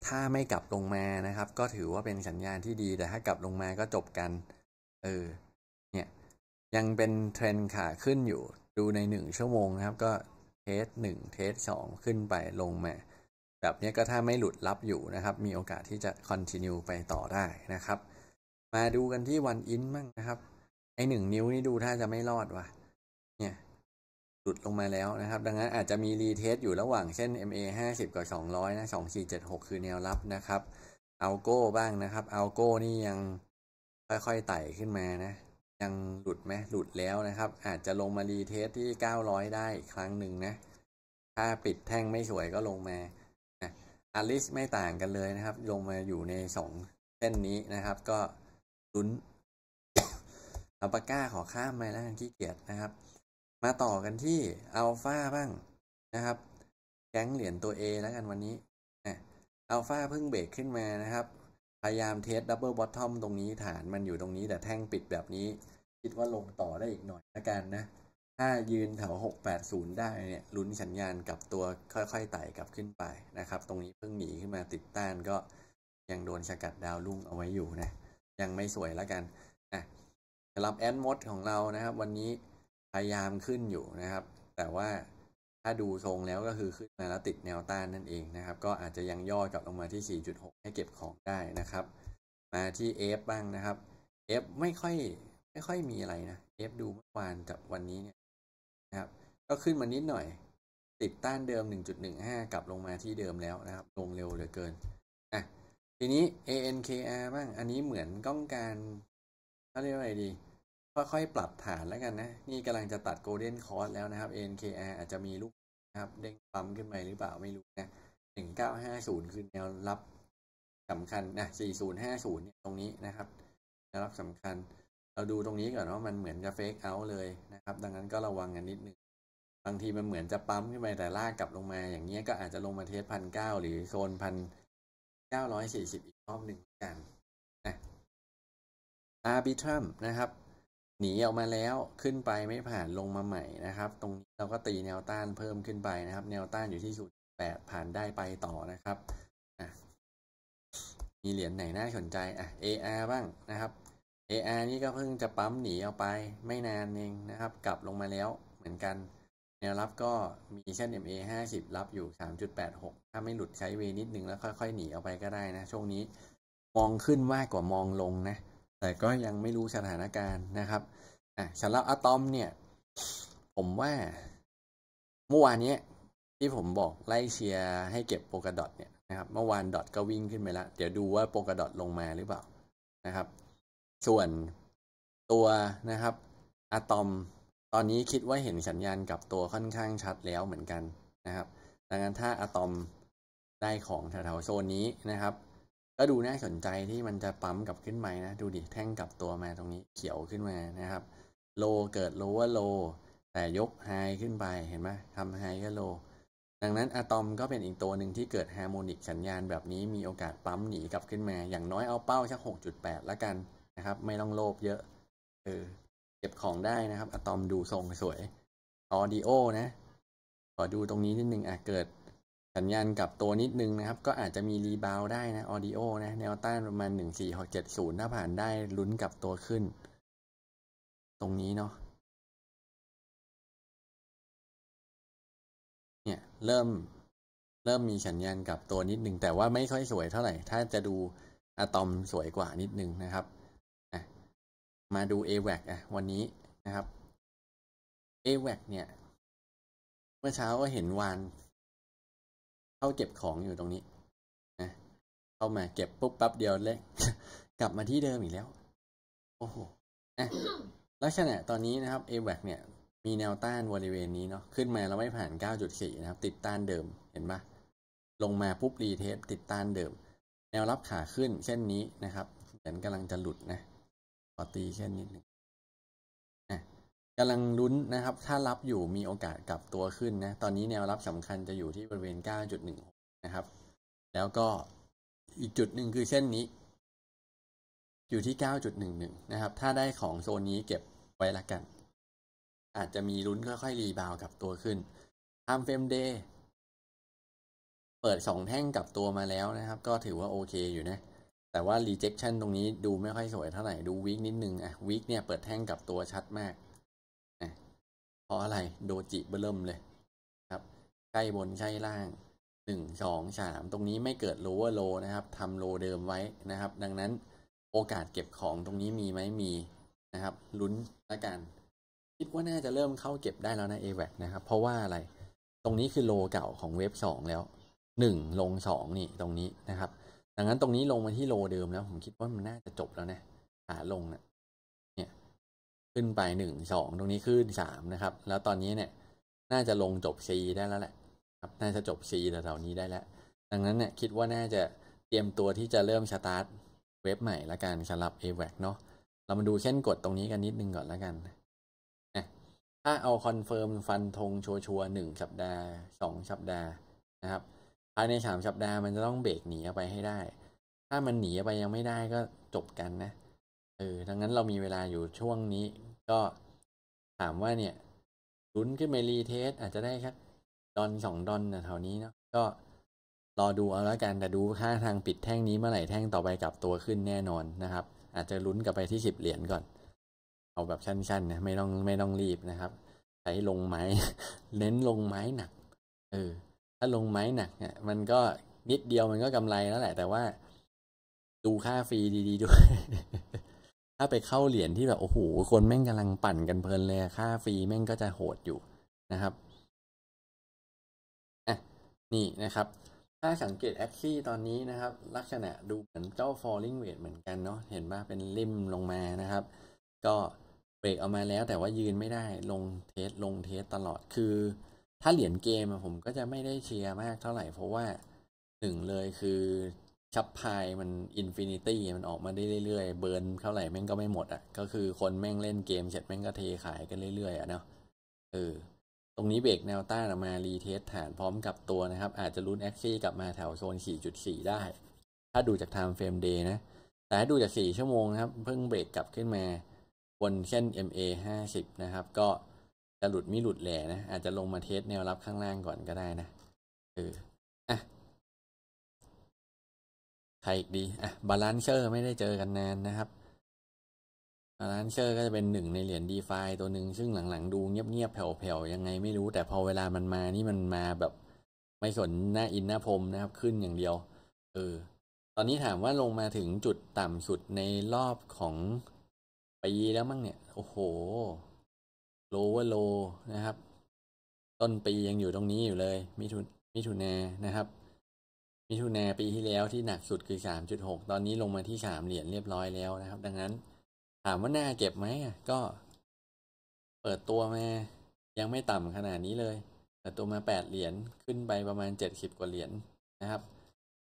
ถ้าไม่กลับลงมานะครับ ก็ถือว่าเป็นสัญญาณที่ดี แต่ถ้ากลับลงมาก็จบกัน เออ เนี่ย ยังเป็นเทรนขาขึ้นอยู่ ดูในหนึ่งชั่วโมงนะครับ ก็เทสหนึ่งเทสสองขึ้นไปลงมา แบบนี้ก็ถ้าไม่หลุดรับอยู่นะครับ มีโอกาสที่จะคอนติเนียไปต่อได้นะครับมาดูกันที่วันอินบ้างนะครับ ไอหนึ่งนิ้วนี่ดูถ้าจะไม่รอดว่ะ เนี่ย หลุดลงมาแล้วนะครับ ดังนั้นอาจจะมีรีเทสอยู่ระหว่างเส้น MA 50กับ200 นะ 2476 คือแนวรับนะครับเอาโก้บ้างนะครับเอาโก้นี่ยังค่อยๆไต่ขึ้นมานะ ยังหลุดไหมหลุดแล้วนะครับ อาจจะลงมารีเทสที่ 900 ได้อีกครั้งหนึ่งนะ ถ้าปิดแท่งไม่สวยก็ลงมาอาริสไม่ต่างกันเลยนะครับ ลงมาอยู่ใน2เส้นนี้นะครับก็ลุ้นอัลปาก้าขอข้ามไปแล้วกันขี้เกียจนะครับ มาต่อกันที่อัลฟาบ้างนะครับ แก๊งเหรียญตัว A แล้วกันวันนี้นะอัลฟาเพิ่งเบรกขึ้นมานะครับ พยายามเทสดับเบิลบอททอมตรงนี้ฐานมันอยู่ตรงนี้แต่แท่งปิดแบบนี้ คิดว่าลงต่อได้อีกหน่อยละกันนะ ถ้ายืนแถว680 ได้เนี่ยลุ้นสัญญาณกับตัวค่อย ๆ ไต่กลับขึ้นไปนะครับ ตรงนี้เพิ่งหนีขึ้นมาติดต้านก็ยังโดนสกัดดาวลุ่งเอาไว้อยู่นะยังไม่สวยแล้วกันนะสำหรับแอนด์มดของเรานะครับ วันนี้พยายามขึ้นอยู่นะครับ แต่ว่าถ้าดูทรงแล้วก็คือขึ้นมาแล้วติดแนวต้านนั่นเองนะครับ ก็อาจจะยังย่อกลับลงมาที่ 4.6 ให้เก็บของได้นะครับ มาที่ F บ้างนะครับ F ไม่ค่อยไม่ค่อยมีอะไรนะ F ดูเมื่อวานกับวันนี้เนี่ยนะครับ ก็ขึ้นมานิดหน่อย ติดต้านเดิม 1.15 กลับลงมาที่เดิมแล้วนะครับลงเร็วเหลือเกินทีนี้ ANKR บ้าง อันนี้เหมือนต้องการเขาเรียกว่าอะไรดี ค่อยๆ ปรับฐานแล้วกันนะ นี่กำลังจะตัดโกลเด้นคอร์สแล้วนะครับ ANKR อาจจะมีลูกนะครับ เด้งปั๊มขึ้นไปหรือเปล่า ไม่รู้นะหนึ่งเก้าห้าศูนย์คือแนวรับสำคัญนะสี่ศูนย์ห้าศูนย์เนี่ยตรงนี้นะครับ แนวรับสำคัญ เราดูตรงนี้ก่อนว่ามันเหมือนจะเฟกเอาเลยนะครับ ดังนั้นก็ระวังกันนิดนึงบางทีมันเหมือนจะปั๊มขึ้นไปแต่ลากกลับลงมา อย่างเงี้ย ก็อาจจะลงมาเทสพันเก้าหรือโซนพัน1 940 อีกรอบหนึ่งกันนะอาร์บิทรัมนะครับหนีออกมาแล้วขึ้นไปไม่ผ่านลงมาใหม่นะครับ ตรงนี้เราก็ตีแนวต้านเพิ่มขึ้นไปนะครับ แนวต้านอยู่ที่ 0.8 ผ่านได้ไปต่อนะครับมีเหรียญไหนน่าสนใจอ่ะ AR บ้างนะครับ AR นี่ก็เพิ่งจะปั๊มหนีออกไปไม่นานเองนะครับ กลับลงมาแล้วเหมือนกันแนวรับก็มีเส้น MA 50รับอยู่ 3.86 ถ้าไม่หลุดใช้เวนิดนึงแล้วค่อยๆหนีออกไปก็ได้นะ ช่วงนี้มองขึ้นมากกว่ามองลงนะ แต่ก็ยังไม่รู้สถานการณ์นะครับ อ่ะสำหรับอะตอมเนี่ย ผมว่า เมื่อวานนี้ที่ผมบอกไล่เชียร์ให้เก็บโปกดอทเนี่ยนะครับเมื่อวานดอทก็วิ่งขึ้นไปแล้ว เดี๋ยวดูว่าโปกดอทลงมาหรือเปล่านะครับ ส่วนตัวนะครับ อะตอมตอนนี้คิดว่าเห็นสัญญาณกับตัวค่อนข้างชัดแล้วเหมือนกันนะครับ ดังนั้นถ้าอะตอมได้ของแถวๆโซนนี้นะครับ ก็ดูน่าสนใจที่มันจะปั๊มกลับขึ้นมานะ ดูดิ แท่งกลับตัวมาตรงนี้เขียวขึ้นมานะครับ โลเกิดโลว่าโล แต่ยกไฮขึ้นไปเห็นไหม ทำไฮก็โล ดังนั้นอะตอมก็เป็นอีกตัวหนึ่งที่เกิดฮาร์โมนิกสัญญาณแบบนี้มีโอกาสปั๊มหนีกลับขึ้นมา อย่างน้อยเอาเป้าสัก6.8 ละกันนะครับ ไม่ต้องโลภเยอะเออเก็บของได้นะครับ อะตอมดูทรงสวยออดิโอนะขอดูตรงนี้นิดนึงอ่ะเกิดสัญญาณกับตัวนิดนึงนะครับ ก็อาจจะมีรีบาวได้นะออดิโอนะแนวต้านประมาณหนึ่งสี่หกเจ็ดศูนย์ถ้าผ่านได้ลุ้นกับตัวขึ้น ตรงนี้เนาะเนี่ยเริ่มเริ่มมีสัญญาณกับตัวนิดนึงแต่ว่าไม่ค่อยสวยเท่าไหร่ ถ้าจะดูอะตอมสวยกว่านิดนึงนะครับมาดู AWAC อ่ะ วันนี้นะครับ AWAC เนี่ย เมื่อเช้าก็เห็นวานเข้าเก็บของอยู่ตรงนี้นะเข้ามาเก็บปุ๊บปั๊บเดียวเลย กลับมาที่เดิมอีกแล้ว โอ้โหนะลักษณะตอนนี้นะครับ AWAC เนี่ย มีแนวต้านบริเวณนี้เนาะขึ้นมาแล้วไม่ผ่าน 9.4 นะครับ ติดต้านเดิมเห็นปะลงมาปุ๊บรีเทสติดต้านเดิม แนวรับขาขึ้นเส้นนี้นะครับเหมือนกำลังจะหลุดนะขอตีแค่นิดหนึ่งกำลังลุ้นนะครับถ้ารับอยู่มีโอกาสกลับตัวขึ้นนะตอนนี้แนวรับสำคัญจะอยู่ที่บริเวณ 9.16 นะครับ แล้วก็อีกจุดหนึ่งคือเส้นนี้ อยู่ที่ 9.11 นะครับ ถ้าได้ของโซนนี้เก็บไว้ละกัน อาจจะมีลุ้นค่อยๆรีบาวกลับตัวขึ้นทำเฟรมเดย์เปิดสองแท่งกลับตัวมาแล้วนะครับ ก็ถือว่าโอเคอยู่นะแต่ว่า rejection ตรงนี้ดูไม่ค่อยสวยเท่าไหร่ ดูวิกนิดนึงอ่ะวิกเนี่ยเปิดแท่งกับตัวชัดมากอ่ะเพราะอะไร โดจิเบลิ่มเลยครับใกล้บนใกล้ล่างหนึ่งสองสามตรงนี้ไม่เกิด lower low นะครับทำ low เดิมไว้นะครับ ดังนั้นโอกาสเก็บของตรงนี้มีไหมมีนะครับลุ้นละกัน คิดว่าน่าจะเริ่มเข้าเก็บได้แล้วนะ a v a c นะครับ เพราะว่าอะไร ตรงนี้คือโลเก่าของเว็บสองแล้วหนึ่งลงสองนี่ตรงนี้นะครับดังนั้นตรงนี้ลงมาที่โลเดิมแล้ว ผมคิดว่ามันน่าจะจบแล้วนะขาลงเนะี่ยเนี่ยขึ้นไปหนึ่งสองตรงนี้ขึ้นสามนะครับ แล้วตอนนี้เนี่ย น่าจะลงจบซีได้แล้วแหละครับน่าจะจบซีแถวๆนี้ได้แล้ว ดังนั้นเนี่ยคิดว่าน่าจะเตรียมตัวที่จะเริ่มสตาร์ทเว็บใหม่ละกันสำหรับ a w a c เนาะเรามาดูเช่นกดตรงนี้กันนิดนึงก่อนละกันนะถ้าเอาคอนเฟิร์มฟันธงชัวร์หนึ่งสัปดาห์สองสัปดาห์นะครับภายในสามสัปดาห์มันจะต้องเบรกหนีออกไปให้ได้ ถ้ามันหนีไปยังไม่ได้ก็จบกันนะ เออดังนั้นเรามีเวลาอยู่ช่วงนี้ ก็ถามว่าเนี่ยลุ้นขึ้นไปรีเทสอาจจะได้ครับ ดอนสองดอนนะแถวนี้เนาะ ก็รอดูเอาแล้วกันแต่ดูค่าทางปิดแท่งนี้เมื่อไหร่แท่งต่อไปกลับตัวขึ้นแน่นอนนะครับ อาจจะลุ้นกลับไปที่สิบเหรียญก่อนเอาแบบชั้นๆนะไม่ต้องไม่ต้องรีบนะครับใช้ลงไม้เน้นลงไม้หนัก เออถ้าลงไม้หนัก เนี่ยมันก็นิดเดียวมันก็กำไรแล้วแหละ แต่ว่า ดูค่าฟรีดีๆด้วย ถ้าไปเข้าเหรียญที่แบบโอ้โหคนแม่งกำลังปั่นกันเพลินเลย ค่าฟรีแม่งก็จะโหดอยู่นะครับอ่ะนี่นะครับ ถ้าสังเกตแอคซี่ตอนนี้นะครับ ลักษณะดูเหมือนเจ้า falling weight เหมือนกันเนาะเห็นว่าเป็นริมลงมานะครับ ก็เบรกออกมาแล้ว แต่ว่ายืนไม่ได้ลงเทสลงเทสตลอดคือถ้าเหรียญเกมผมก็จะไม่ได้เชียร์มากเท่าไหร่เพราะว่าหนึ่งเลยคือชับพาย มันอินฟินิตี้มันออกมาได้เรื่อย ๆ เบิร์นเท่าไหร่แม่งก็ไม่หมดอะ่ะก็คือ คนแม่งเล่นเกมเสร็จแม่งก็เทขายกันเรื่อยๆอ่ะเนาะเออตรงนี้เบรกแนวต้านออกมารีเทสฐานพร้อมกับตัวนะครับ อาจจะลุ้นแอคซี่กลับมาแถวโซน 4.4 ได้ ถ้าดูจากไทม์เฟรมเดย์นะ แต่ถ้าดูจาก 4 ชั่วโมงนะครับเพิ่งเบรกกลับขึ้นมาบนเส้น MA 50 นะครับ ก็จะหลุดไม่หลุดแหล่นะอาจจะลงมาเทสแนวรับข้างล่างก่อนก็ได้นะเอออ่ะใครอีกดี อ่ะบาลานเชอร์ไม่ได้เจอกันนานนะครับบาลานเชอร์ก็จะเป็นหนึ่งในเหรียญดีฟาตัวหนึ่งซึ่งหลังๆดูเงียบๆ แผ่วๆ ยังไงไม่รู้แต่พอเวลามันมานี่มันมาแบบ ไม่สนหน้าอินหน้าพรมนะครับ ขึ้นอย่างเดียวเออ ตอนนี้ถามว่าลงมาถึงจุดต่ำสุดในรอบของปีแล้วมั้งเนี่ยโอ้โหโลว่าโลนะครับ ต้นปียังอยู่ตรงนี้อยู่เลยมิถุมิถุนานะครับ มิถุนาปีที่แล้วที่หนักสุดคือสามจุดหกตอนนี้ลงมาที่สามเหรียญเรียบร้อยแล้วนะครับ ดังนั้นถามว่าน่าเก็บไหมก็ เปิดตัวมายังไม่ต่ำขนาดนี้เลยเปิดตัวมาแปดเหรียญขึ้นไปประมาณเจ็ดสิบกว่าเหรียญนะครับ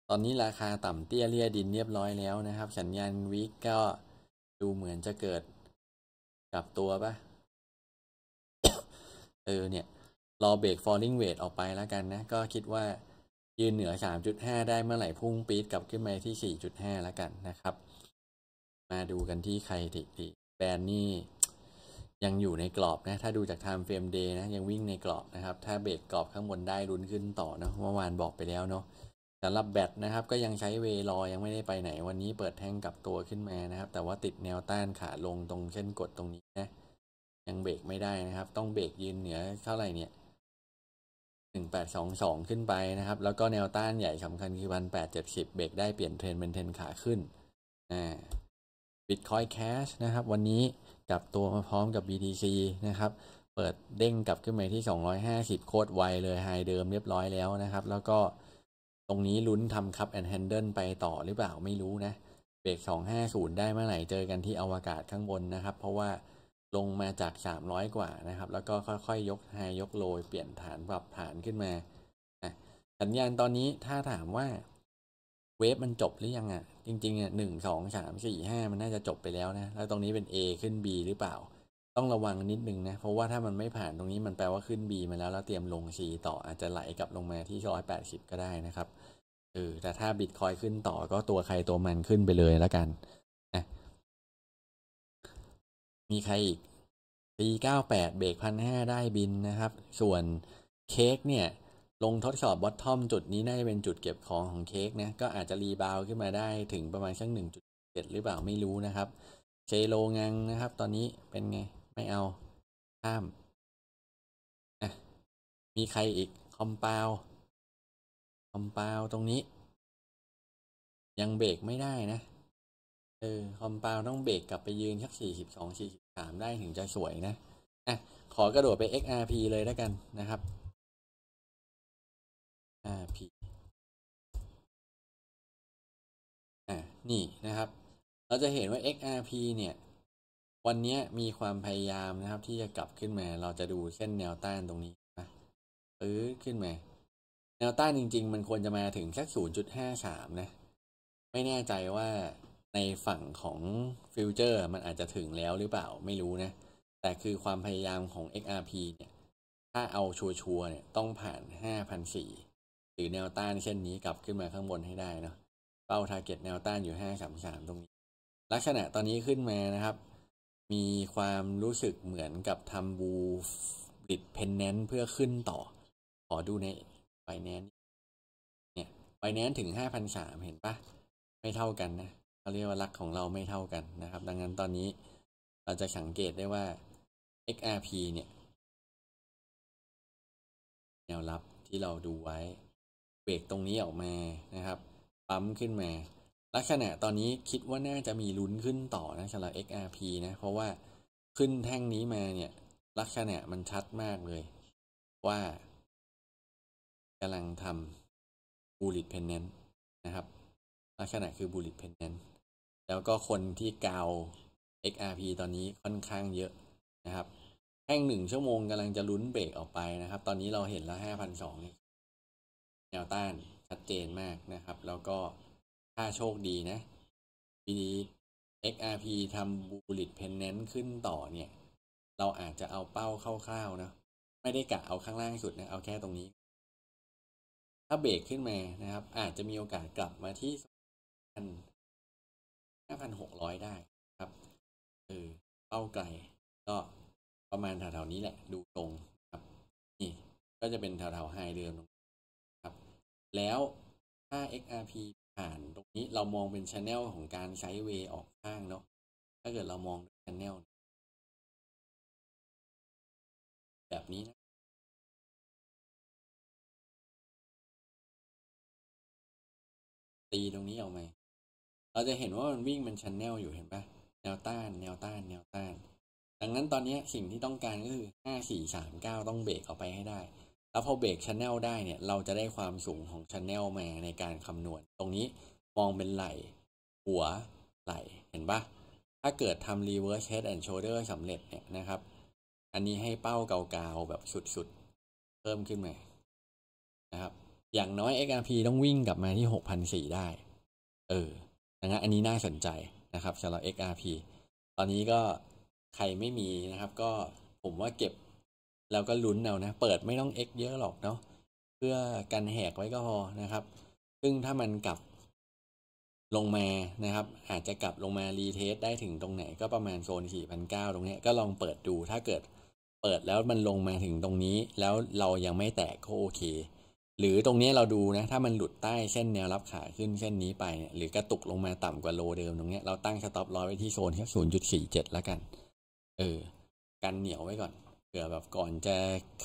ตอนนี้ราคาต่ำเตี้ยเรียดินเรียบร้อยแล้วนะครับ สัญญาณวิกก็ดูเหมือนจะเกิด กลับตัวปะเออเนี่ย รอเบรก falling weight ออกไปแล้วกันนะ ก็คิดว่ายืนเหนือ 3.5 ได้เมื่อไหร่พุ่งปีดกลับขึ้นมาที่ 4.5 แล้วกันนะครับ มาดูกันที่ใครติดแบรนด์นี่ยังอยู่ในกรอบนะ ถ้าดูจากไทม์เฟรมเดย์นะยังวิ่งในกรอบนะครับ ถ้าเบรกกรอบข้างบนได้รุนขึ้นต่อเนาะเมื่อวานบอกไปแล้วเนาะสำหรับแบตนะครับ ก็ยังใช้เวรอยังไม่ได้ไปไหนวันนี้เปิดแท่งกลับตัวขึ้นมานะครับ แต่ว่าติดแนวต้านขาลงตรงเส้นกดตรงนี้นะยังเบรกไม่ได้นะครับ ต้องเบรกยืนเหนือเท่าไหร่เนี่ยหนึ่งแปดสองสองขึ้นไปนะครับ แล้วก็แนวต้านใหญ่สำคัญคือพันแปดเจ็ดสิบเบรกได้เปลี่ยนเทรนเป็นเทรนขาขึ้นอ่าบิตคอยแคชนะครับ วันนี้กลับตัวมาพร้อมกับ BTC นะครับ เปิดเด้งกลับขึ้นมาที่สอองร้้ยหาสิบโคตรไวเลยไฮเดิมเรียบร้อยแล้วนะครับ แล้วก็ตรงนี้ลุ้นทำคัพแอนด์แฮนเดิลไปต่อหรือเปล่าไม่รู้นะ เบรกสองห้าศูนย์ได้เมื่อไหร่เจอกันที่อวกาศข้างบนนะครับ เพราะว่าลงมาจาก 300 กว่านะครับ แล้วก็ค่อยๆ ยกไฮยกโลยเปลี่ยนฐานปรับฐานขึ้นมาสัญญาณตอนนี้ถ้าถามว่า เวฟมันจบหรือยังอ่ะ จริงๆอ่ะหนึ่ง สอง สามสี่ห้า มันน่าจะจบไปแล้วนะ แล้วตรงนี้เป็น A ขึ้น B หรือเปล่า ต้องระวังนิดนึงนะ เพราะว่าถ้ามันไม่ผ่านตรงนี้มันแปลว่าขึ้น B มาแล้ว แล้วเตรียมลง C ต่ออาจจะไหลกลับลงมาที่ร้อยแปดสิบก็ได้นะครับ เออ แต่ถ้าบิตคอยขึ้นต่อก็ตัวใครตัวมันขึ้นไปเลยแล้วกันมีใครอีกปีเก้าแปดเบรกพันห้าได้บินนะครับ ส่วนเค้กเนี่ย ลงทดสอบบอททอมจุดนี้น่าจะเป็นจุดเก็บของของเค้กนะ ก็อาจจะรีบาวขึ้นมาได้ถึงประมาณสักหนึ่งจุดเจ็ดหรือเปล่า ไม่รู้นะครับเชโลงังนะครับ ตอนนี้เป็นไง ไม่เอา ข้าม มีใครอีกคอมเปาคอมเปาตรงนี้ ยังเบรกไม่ได้นะเออคอมเาลต้องเบรกกลับไปยืนสักสี่สิบสองสี่สิบสามได้ถึงจะสวยนะอ่ะขอกระโดดไป XRP เลยแล้วกันนะครับ RP อ่ะนี่นะครับ เราจะเห็นว่า XRP เนี่ย วันนี้มีความพยายามนะครับ ที่จะกลับขึ้นมา เราจะดูเส้นแนวต้านตรงนี้นะปื้อขึ้นมา แนวต้านจริงๆ มันควรจะมาถึงสัก 0.53 นะ ไม่แน่ใจว่าในฝั่งของฟิวเจอร์มันอาจจะถึงแล้วหรือเปล่าไม่รู้นะ แต่คือความพยายามของ XRP เนี่ย ถ้าเอาชัวัวเนี่ย ต้องผ่าน5,004หรือแนวต้าน เช่นนี้กลับขึ้นมาข้างบนให้ได้เนาะเป้าทาร์เก็ตแนวต้านอยู่ 533ตรงนี้ ลักษณะตอนนี้ขึ้นมานะครับ มีความรู้สึกเหมือนกับทำบูบิดเพนแนนเพื่อขึ้นต่อ ขอดูในไบแนนเนี่ยไบแนนถึง5,003เห็นปะไม่เท่ากันนะาเรียกว่ารักของเราไม่เท่ากันนะครับ ดังนั้นตอนนี้เราจะสังเกตได้ว่า XRP เนี่ยแนวรับที่เราดูไว้เบรกตรงนี้ออกมานะครับ ปั๊มขึ้นมา ลักษณะตอนนี้คิดว่าน่าจะมีลุ้นขึ้นต่อนะสำหรับ XRP นะ เพราะว่าขึ้นแท่งนี้มาเนี่ย ลักษณะมันชัดมากเลย ว่ากำลังทำ b u l l ตเ pennant นะครับลักษณะคือ b u l l ตเ pennant แล้วก็คนที่กาว XRP ตอนนี้ค่อนข้างเยอะนะครับ แค่งหนึ่งชั่วโมงกำลังจะลุ้นเบรกออกไปนะครับ ตอนนี้เราเห็นแล้วห้าพันสองแนวต้าน ชัดเจนมากนะครับ แล้วก็ถ้าโชคดีนะปีนี้ XRP ทำบูลิตเพนเนนขึ้นต่อเนี่ย เราอาจจะเอาเป้าคร่าวๆนะ ไม่ได้กะเอาข้างล่างสุดนะ เอาแค่ตรงนี้ ถ้าเบรกขึ้นมานะครับ อาจจะมีโอกาสกลับมาที่5,600 ได้ครับ เออเป้าไกลก็ประมาณแถวๆนี้แหละดูตรงครับนี่ก็จะเป็นแถวๆไฮเดิมครับ แล้วถ้า XRP ผ่านตรงนี้เรามองเป็นชแนลของการไซด์เวย์ออกข้างเนาะถ้าเกิดเรามองด้นชแนลแบบนี้นะตีตรงนี้เอาไหมเราจะเห็นว่ามันวิ่งเป็นชันแนลอยู่เห็นปะแนวต้าน แนวต้าน แนวต้าน ดังนั้นตอนนี้สิ่งที่ต้องการก็คือ 5 4 3 9 ต้องเบรกออกไปให้ได้ แล้วพอเบรกชันแนลได้เนี่ย เราจะได้ความสูงของชันแนลมาในการคำนวณ ตรงนี้มองเป็นไหลหัวไหลเห็นปะถ้าเกิดทำีเวิร์สเฮดแอนด์โชเดอร์สำเร็จเนี่ยนะครับ อันนี้ให้เป้าเกาๆ แบบสุดๆเพิ่มขึ้นมานะครับ อย่างน้อย XRP ต้องวิ่งกลับมาที่6 0 0่ได้ เออนะอันนี้น่าสนใจนะครับสำหรับ XRP ตอนนี้ก็ใครไม่มีนะครับ ก็ผมว่าเก็บแล้วก็ลุ้นเอานะ เปิดไม่ต้อง X เยอะหรอกเนาะ เพื่อกันแหกไว้ก็พอนะครับ ซึ่งถ้ามันกลับลงมานะครับ อาจจะกลับลงมารีเทสได้ถึงตรงไหน ก็ประมาณโซน4,900 ตรงนี้ ก็ลองเปิดดู ถ้าเกิดเปิดแล้วมันลงมาถึงตรงนี้แล้วเรายังไม่แตกก็โอเคหรือตรงนี้เราดูนะ ถ้ามันหลุดใต้เส้นแนวรับขาขึ้นเส้นนี้ไปเนี่ยหรือกระตุกลงมาต่ำกว่าโลเดิมตรงนี้เราตั้งสต็อปลอไว้ที่โซนแค่ศูนย์จุดสี่เจ็ดแล้วกัน เออกันเหนียวไว้ก่อนเผื่อแบบก่อนจะ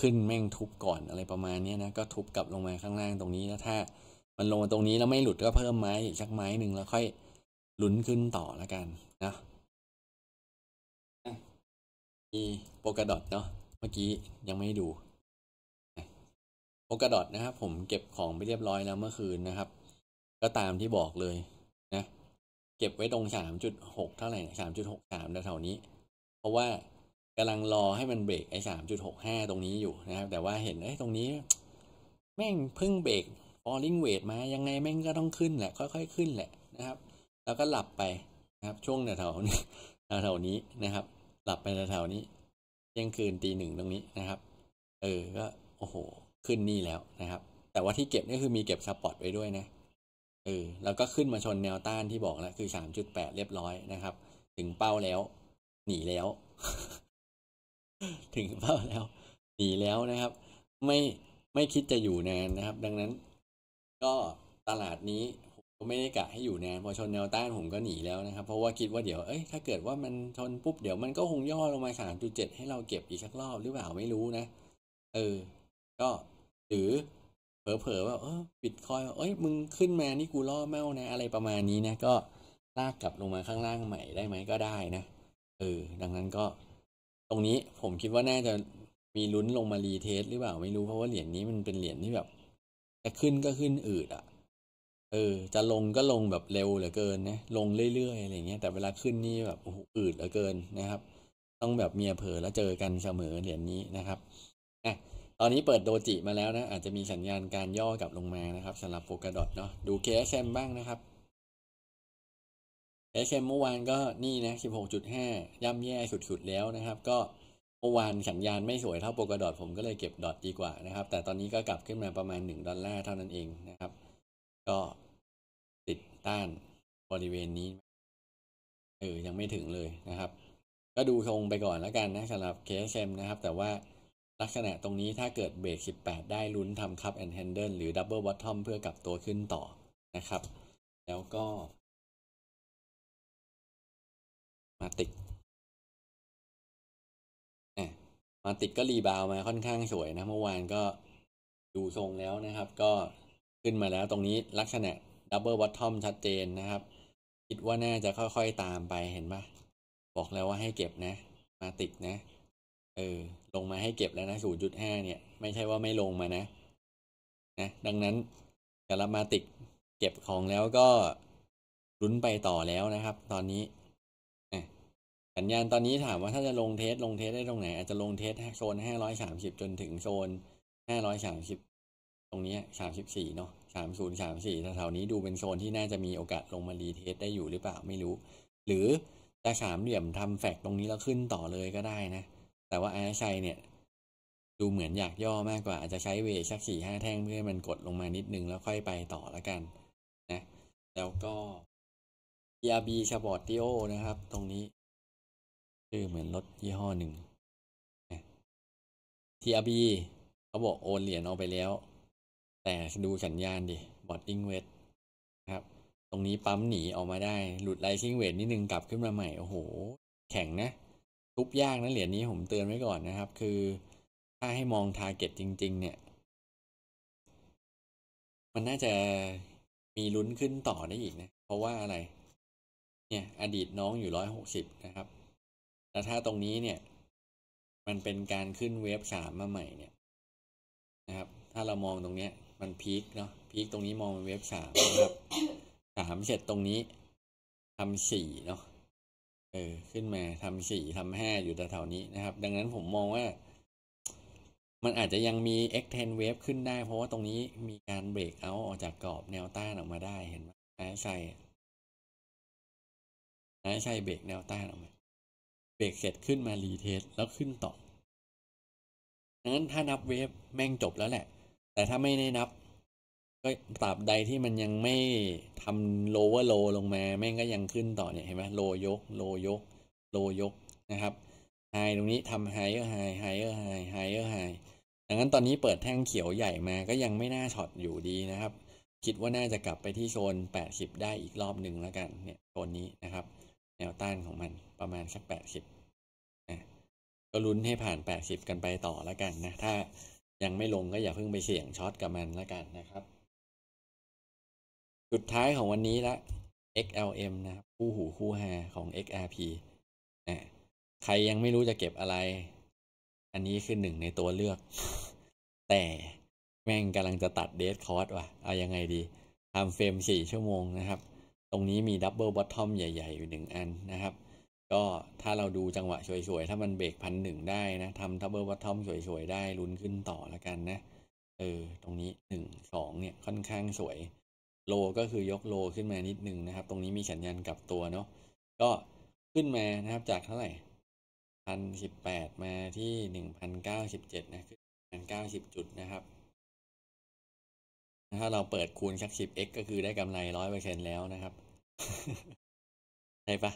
ขึ้นแม่งทุบก่อนอะไรประมาณนี้นะก็ทุบกลับลงมาข้างล่างตรงนี้แล้วถ้า มันลงมาตรงนี้แล้วไม่หลุดก็เพิ่มไม้อีกสักไม้หนึ่งแล้วค่อยลุ้นขึ้นต่อแล้วกันนะมีโปกดอทเนาะเมื่อกี้ยังไม่ดูโอกาดอทนะครับผมเก็บของไปเรียบร้อยแล้วเมื่อคืนนะครับ ก็ตามที่บอกเลยนะ เก็บไว้ตรง 3.6 เท่าไหร่ 3.63 แถวๆนี้ เพราะว่ากำลังรอให้มันเบรกไอ้3.65 ตรงนี้อยู่นะครับ แต่ว่าเห็นไอ้ตรงนี้แม่งพึ่งเบรกฟอลลิ่งเวทมายังไงแม่งก็ต้องขึ้นแหละ ค่อยๆ ขึ้นแหละนะครับ แล้วก็หลับไปนะครับ ช่วงแถวๆนี้แถวนี้นะครับ หลับไปแถวๆนี้เที่ยงคืนตีหนึ่งตรงนี้นะครับ เออก็โอ้โหขึ้นนี่แล้วนะครับ แต่ว่าที่เก็บนี่คือมีเก็บสปอตไว้ด้วยนะ เออแล้วก็ขึ้นมาชนแนวต้านที่บอกแล้วคือสามจุดแปดเรียบร้อยนะครับ ถึงเป้าแล้ว หนีแล้ว ถึงเป้าแล้ว หนีแล้วนะครับ ไม่ไม่คิดจะอยู่นานนะครับ ดังนั้น ก็ตลาดนี้ผมไม่ได้กะให้อยู่นานพอชนแนวต้านผมก็หนีแล้วนะครับเพราะว่าคิดว่าเดี๋ยวเอ้ยถ้าเกิดว่ามันชนปุ๊บเดี๋ยวมันก็คงย่อลงมาสามจุดเจ็ดให้เราเก็บอีกสักรอบ หรือเปล่าไม่รู้นะ เออ ก็หรือเผลอเผลอว่าบิตคอยเอ้ยมึงขึ้นมานี่กูล่อแมวนะอะไรประมาณนี้นะก็ลากกลับลงมาข้างล่างใหม่ได้ไหมก็ได้นะเออดังนั้นก็ ตรงนี้ผมคิดว่าน่าจะมีลุ้นลงมารีเทสหรือเปล่า ไม่รู้เพราะว่าเหรียญนี้มันเป็นเหรียญที่แบบจะขึ้นก็ขึ้นอืดอะ่ะเออ จะลงก็ลงแบบเร็วเหลือเกินนะ ลงเรื่อยๆอะไรเงี้ยแต่เวลาขึ้นนี่แบบอืดเหลือเกินนะครับ ต้องแบบเมียเผลอแล้วเจอกันเสมอเหรียญนี้นะครับอ่ะอนนี้เปิดโดจิมาแล้วนะอาจจะมีสัญญาณการย่อกลับลงมานะครับสำหรับโฟกดอทเนาะดู KSM บ้างนะครับ SM เมื่อวานก็นี่นะ16.5ย่ำแย่สุดๆ แล้วนะครับ ก็เมื่อวานสัญญาณไม่สวยเท่าโปกดอทผมก็เลยเก็บดอทดีกว่านะครับแต่ตอนนี้ก็กลับขึ้นมาประมาณ 1 ดอลลาร์เท่านั้นเองนะครับ ก็ติดต้านบริเวณนี้เออยังไม่ถึงเลยนะครับ ก็ดูทรงไปก่อนแล้วกันนะสำหรับเเซมนะครับ แต่ว่าลักษณะตรงนี้ถ้าเกิดเบรก18 ได้ลุ้นทำคัพแอนด์แฮนเดิลหรือดับเบิลวอททอม เพื่อกลับตัวขึ้นต่อนะครับ แล้วก็มาติกมาติกก็รีบาวมาค่อนข้างสวยนะ เมื่อวานก็ดูทรงแล้วนะครับ ก็ขึ้นมาแล้วตรงนี้ลักษณะดับเบิลวอททอมชัดเจนนะครับ คิดว่าน่าจะค่อยๆตามไปเห็นปะบอกแล้วว่าให้เก็บนะมาติกนะ เออลงมาให้เก็บแล้วนะ0.5เนี่ย ไม่ใช่ว่าไม่ลงมานะ นะ ดังนั้นกัลมาติดเก็บของแล้วก็ลุ้นไปต่อแล้วนะครับ ตอนนี้สัญญาณตอนนี้ถามว่าถ้าจะลงเทสลงเทสได้ตรงไหน อาจจะลงเทสโซน 530จนถึงโซน 530ตรงนี้34เนาะ3034แถวๆนี้ดูเป็นโซนที่น่าจะมีโอกาสลงมารีเทสได้อยู่หรือเปล่าไม่รู้ หรือจะสามเหลี่ยมทำแฟก ตรงนี้แล้วขึ้นต่อเลยก็ได้นะแต่ว่าอาชัยเนี่ย ดูเหมือนอยากย่อมากกว่าอาจจะใช้เวชักสี่ห้าแท่งเพื่อให้มันกดลงมานิดนึงแล้วค่อยไปต่อแล้วกัน นะ แล้วก็ ERB ชาบอ o r t i ิโอนะครับ ตรงนี้ ชื่อเหมือนรถยี่ห้อหนึ่ง TRB เขาบอกโอนเหรียญเอาไปแล้ว แต่ดูสัญญาณดิบอดดิ้งเวทครับ ตรงนี้ปั๊มหนีออกมาได้หลุดไลชิงเวทนิดนึงกลับขึ้นมาใหม่โอ้โหแข็งนะทุบยากนะเหรียญนี้ผมเตือนไว้ก่อนนะครับ คือถ้าให้มองทาร์เก็ตจริง ๆ เนี่ย มันน่าจะมีลุ้นขึ้นต่อได้อีกนะเพราะว่าอะไร เนี่ย อดีตน้องอยู่ร้อยหกสิบนะครับแล้วถ้าตรงนี้เนี่ย มันเป็นการขึ้นเวฟสามมาใหม่ เนี่ย นะครับ ถ้าเรามองตรงเนี้ย มันพีคเนาะพีคตรงนี้มองเป็นเวฟสามนะครับสามเสร็จตรงนี้ทำสี่เนาะเออขึ้นมาทำสี่ทำห้าอยู่แต่แถวนี้นะครับ ดังนั้นผมมองว่า มันอาจจะยังมี X10 wave ขึ้นได้ เพราะว่าตรงนี้มีการเบรกเอาออกจากกรอบแนวต้านออกมาได้เห็นไหมนะใช่นะใช่เบรกแนวต้านออกมา เบรกเสร็จขึ้นมารีเทสแล้วขึ้นต่อดังนั้นถ้านับเวฟแม่งจบแล้วแหละ แต่ถ้าไม่ได้นับก็ตราบใดที่มันยังไม่ทำ lower low ลงมา แม่งก็ยังขึ้นต่อเนี่ยเห็นไหม low ยก low ยก low ยกนะครับ high ตรงนี้ทำ higher high higher high higher high ดังนั้นตอนนี้เปิดแท่งเขียวใหญ่มา ก็ยังไม่น่าช็อตอยู่ดีนะครับ คิดว่าน่าจะกลับไปที่โซน80 ได้อีกรอบหนึ่งแล้วกัน เนี่ยโซนนี้นะครับ แนวต้านของมันประมาณสัก 80นะก็ลุ้นให้ผ่าน 80กันไปต่อแล้วกันนะ ถ้ายังไม่ลงก็อย่าเพิ่งไปเสี่ยงช็อตกับมันแล้วกันนะครับสุดท้ายของวันนี้ละ XLM นะครับู่หูคู่หาของ XRP นะใครยังไม่รู้จะเก็บอะไร อันนี้คือหนึ่งในตัวเลือก แต่แม่งกำลังจะตัดเดทคอร์สว่ะ เอายังไงดี ทำเฟรมสี่ชั่วโมงนะครับ ตรงนี้มีดับเบิลบอททอมใหญ่ๆอยู่หนึ่งอันนะครับ ก็ถ้าเราดูจังหวะช่วยๆ ถ้ามันเบรกพันหนึ่งได้นะทำดับเบิลบอททอมช่วยๆ ได้ลุ้นขึ้นต่อแล้วกันนะ เออ ตรงนี้หนึ่งสองเนี่ยค่อนข้างสวยโลก็คือยกโลขึ้นมานิดนึงนะครับ ตรงนี้มีสัญญาณกลับตัวเนาะก็ขึ้นมานะครับ จากเท่าไหร่พันสิบแปดมาที่หนึ่งพันเก้าสิบเจ็ดนะขึ้นพันเก้าสิบจุดนะครับถ้าเราเปิดคูณชักสิบเอ็ก็คือได้กำไรร้อยเปอร์เซ็นแล้วนะครับใช่ปะ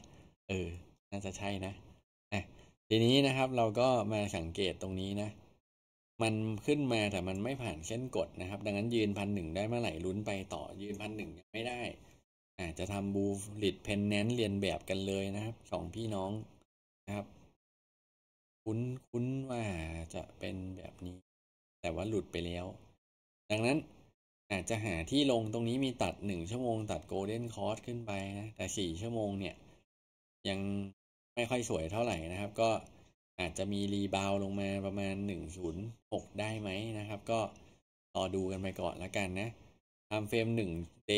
เออ น่าจะใช่นะทีนี้นะครับ เราก็มาสังเกตตรงนี้นะมันขึ้นมาแต่มันไม่ผ่านเส้นกดนะครับ ดังนั้นยืนพันหนึ่งได้เมื่อไหร่ลุ้นไปต่อยืนพันหนึ่งไม่ได้อาจจะทำบูลิดเพนแนนเรียนแบบกันเลยนะครับสองพี่น้องนะครับคุ้นคุ้นว่าจะเป็นแบบนี้ แต่ว่าหลุดไปแล้ว ดังนั้นอาจจะหาที่ลงตรงนี้มีตัดหนึ่งชั่วโมงตัดโกลเด้นคอร์สขึ้นไปนะ แต่สี่ชั่วโมงเนี่ยยังไม่ค่อยสวยเท่าไหร่นะครับก็อาจจะมีรีบาวลงมาประมาณ 106 ได้ไหมนะครับ ก็รอดูกันไปก่อนละกันนะทำเฟรม1ด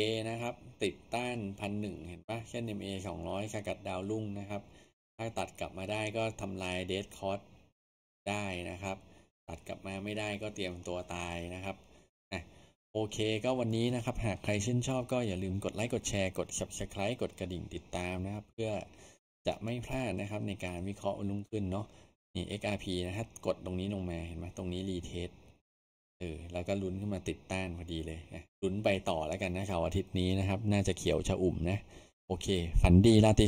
ย์นะครับ ติดต้านพันหนึ่งเห็นปะเช่น MA 200ากัดดาวลุ่งนะครับ ถ้าตัดกลับมาได้ก็ทำลายเดทคอร์สได้นะครับ ตัดกลับมาไม่ได้ก็เตรียมตัวตายนะครับโอเคก็วันนี้นะครับ หากใครชื่นชอบก็อย่าลืมกดไลค์กดแชร์กด subscribe กดกระดิ่งติดตามนะครับ เพื่อจะไม่พลาดนะครับในการวิเคราะห์ลุ้งขึ้นเนาะนี่ XRP นะถ้ากดตรงนี้ลงมาเห็นไหม ตรงนี้ รีเทส เออ แล้วก็ลุ้นขึ้นมาติดต้านพอดีเลยนะลุ้นไปต่อแล้วกันนะเสาร์อาทิตย์นี้นะครับ น่าจะเขียวชะอุ่มนะ โอเค ฝันดี ราตรี